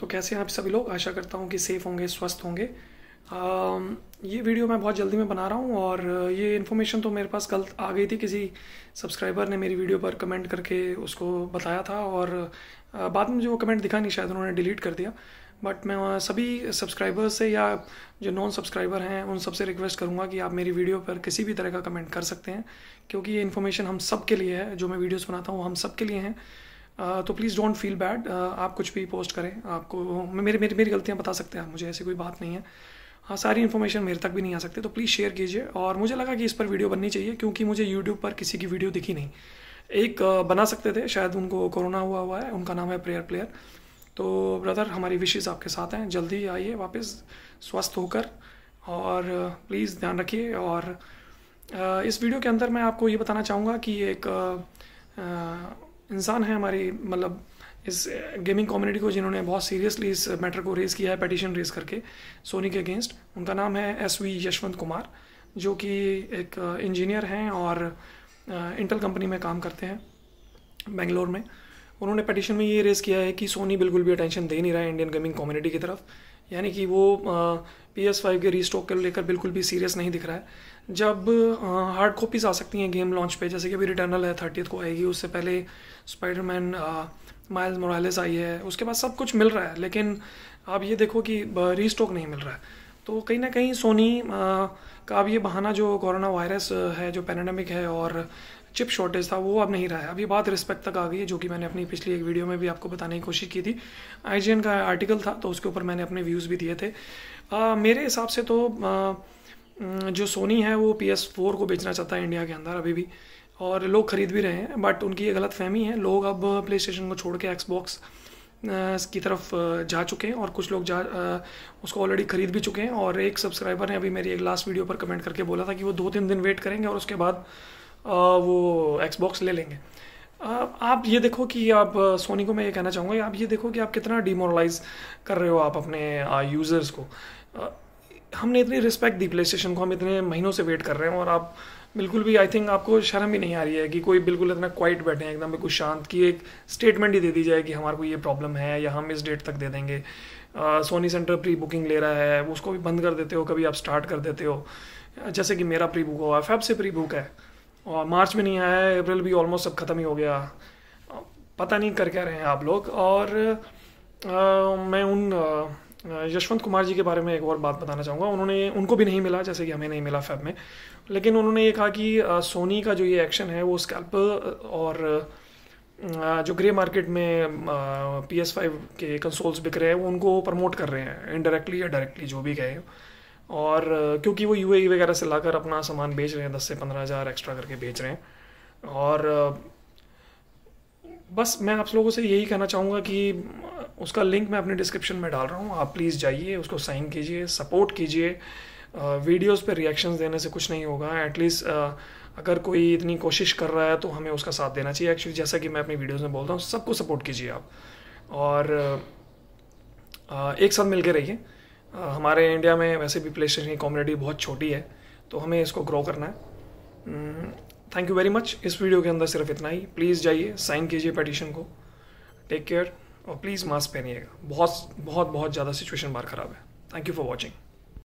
तो कैसे हैं आप सभी लोग आशा करता हूँ कि सेफ़ होंगे स्वस्थ होंगे ये वीडियो मैं बहुत जल्दी में बना रहा हूँ और ये इन्फॉर्मेशन तो मेरे पास कल आ गई थी किसी सब्सक्राइबर ने मेरी वीडियो पर कमेंट करके उसको बताया था और बाद में जो वो कमेंट दिखा नहीं शायद उन्होंने डिलीट कर दिया बट मैं सभी सब्सक्राइबर से या जो नॉन सब्सक्राइबर हैं उन सबसे रिक्वेस्ट करूँगा कि आप मेरी वीडियो पर किसी भी तरह का कमेंट कर सकते हैं क्योंकि ये इन्फॉर्मेशन हम सब के लिए है जो मैं वीडियोज बनाता हूँ हम सब के लिए हैं तो प्लीज़ डोंट फील बैड आप कुछ भी पोस्ट करें आपको मेरे मेरी मेरी गलतियाँ बता सकते हैं मुझे ऐसी कोई बात नहीं है हाँ सारी इन्फॉर्मेशन मेरे तक भी नहीं आ सकती तो प्लीज़ शेयर कीजिए और मुझे लगा कि इस पर वीडियो बननी चाहिए क्योंकि मुझे यूट्यूब पर किसी की वीडियो दिखी नहीं एक बना सकते थे शायद उनको कोरोना हुआ हुआ है उनका नाम है प्रेयर प्लेयर तो ब्रदर हमारी विशेज़ आपके साथ हैं जल्दी आइए वापस स्वस्थ होकर और प्लीज़ ध्यान रखिए और इस वीडियो के अंदर मैं आपको ये बताना चाहूँगा कि एक इंसान हैं हमारी मतलब इस गेमिंग uh, कम्युनिटी को जिन्होंने बहुत सीरियसली इस मैटर को रेज़ किया है पटिशन रेज़ करके सोनी के अगेंस्ट उनका नाम है एस वी यशवंत कुमार जो कि एक इंजीनियर uh, हैं और इंटेल uh, कंपनी में काम करते हैं बेंगलोर में उन्होंने पटिशन में ये रेज़ किया है कि सोनी बिल्कुल भी अटेंशन दे नहीं रहा है इंडियन गेमिंग कम्युनिटी की तरफ यानी कि वो पी एस फाइव के रीस्टॉक को लेकर बिल्कुल भी सीरियस नहीं दिख रहा है जब हार्ड कॉपीज आ सकती हैं गेम लॉन्च पे जैसे कि अभी रिटर्नल है थर्टीथ को आएगी उससे पहले स्पाइडरमैन माइल्स मोरालेस आई है उसके बाद सब कुछ मिल रहा है लेकिन आप ये देखो कि रीस्टॉक नहीं मिल रहा है तो कहीं ना कहीं सोनी का अब ये बहाना जो कोरोना वायरस है जो पैनडमिक है और चिप शॉर्टेज था वो अब नहीं रहा है अब ये बात रिस्पेक्ट तक आ गई है जो कि मैंने अपनी पिछली एक वीडियो में भी आपको बताने की कोशिश की थी आई का आर्टिकल था तो उसके ऊपर मैंने अपने व्यूज़ भी दिए थे आ, मेरे हिसाब से तो आ, जो सोनी है वो पी एस फोर को बेचना चाहता है इंडिया के अंदर अभी भी और लोग ख़रीद भी रहे हैं बट उनकी ये गलत फहमी है लोग अब प्ले स्टेशन को छोड़ के एक्सबॉक्स की तरफ जा चुके हैं और कुछ लोग जा उसको ऑलरेडी ख़रीद भी चुके हैं और एक सब्सक्राइबर ने अभी मेरी एक लास्ट वीडियो पर कमेंट करके बोला था कि वो दो तीन दिन वेट करेंगे और उसके बाद वो एक्सबॉक्स ले लेंगे आप ये देखो कि आप सोनी को मैं ये कहना चाहूँगा आप ये देखो कि आप कितना डिमोरलाइज कर रहे हो आप अपने यूज़र्स को हमने इतनी रिस्पेक्ट दी प्ले स्टेशन को हम इतने महीनों से वेट कर रहे हैं और आप बिल्कुल भी आई थिंक आपको शर्म भी नहीं आ रही है कि कोई बिल्कुल इतना क्वाइट बैठे हैं एकदम बिल्कुल शांत की एक स्टेटमेंट ही दे दी जाए कि हमारे को ये प्रॉब्लम है या हम इस डेट तक दे देंगे सोनी सेंटर प्री बुकिंग ले रहा है उसको भी बंद कर देते हो कभी आप स्टार्ट कर देते हो जैसे कि मेरा प्री बुक हुआ फैब से प्री बुक है और मार्च में नहीं आया है अप्रैल भी ऑलमोस्ट अब ख़त्म ही हो गया पता नहीं कर क्या रहे हैं आप लोग और आ, मैं उन यशवंत कुमार जी के बारे में एक और बात बताना चाहूँगा उन्होंने उनको भी नहीं मिला जैसे कि हमें नहीं मिला फैब में लेकिन उन्होंने ये कहा कि सोनी का जो ये एक्शन है वो स्कैल्प और जो ग्रे मार्केट में पी एस फाइव के कंसोल्स बिक रहे हैं वो उनको प्रमोट कर रहे हैं इनडायरेक्टली या डायरेक्टली जो भी गए और क्योंकि वो यू e वगैरह से लाकर अपना सामान बेच रहे हैं दस से पंद्रह हज़ार एक्स्ट्रा करके बेच रहे हैं और बस मैं आप लोगों से यही कहना चाहूँगा कि उसका लिंक मैं अपने डिस्क्रिप्शन में डाल रहा हूँ आप प्लीज़ जाइए उसको साइन कीजिए सपोर्ट कीजिए वीडियोस पे रिएक्शंस देने से कुछ नहीं होगा एटलीस्ट अगर कोई इतनी कोशिश कर रहा है तो हमें उसका साथ देना चाहिए एक्चुअली जैसा कि मैं अपनी वीडियोस में बोलता हूँ सबको सपोर्ट कीजिए आप और एक साथ मिलकर रहिए हमारे इंडिया में वैसे भी प्ले स्टेशन की कम्युनिटी बहुत छोटी है तो हमें इसको ग्रो करना है थैंक यू वेरी मच इस वीडियो के अंदर सिर्फ इतना ही प्लीज़ जाइए साइन कीजिए पटिशन को टेक केयर और प्लीज़ मास्क पहनिएगा बहुत बहुत बहुत ज़्यादा सिचुएशन बार ख़राब है थैंक यू फॉर वॉचिंग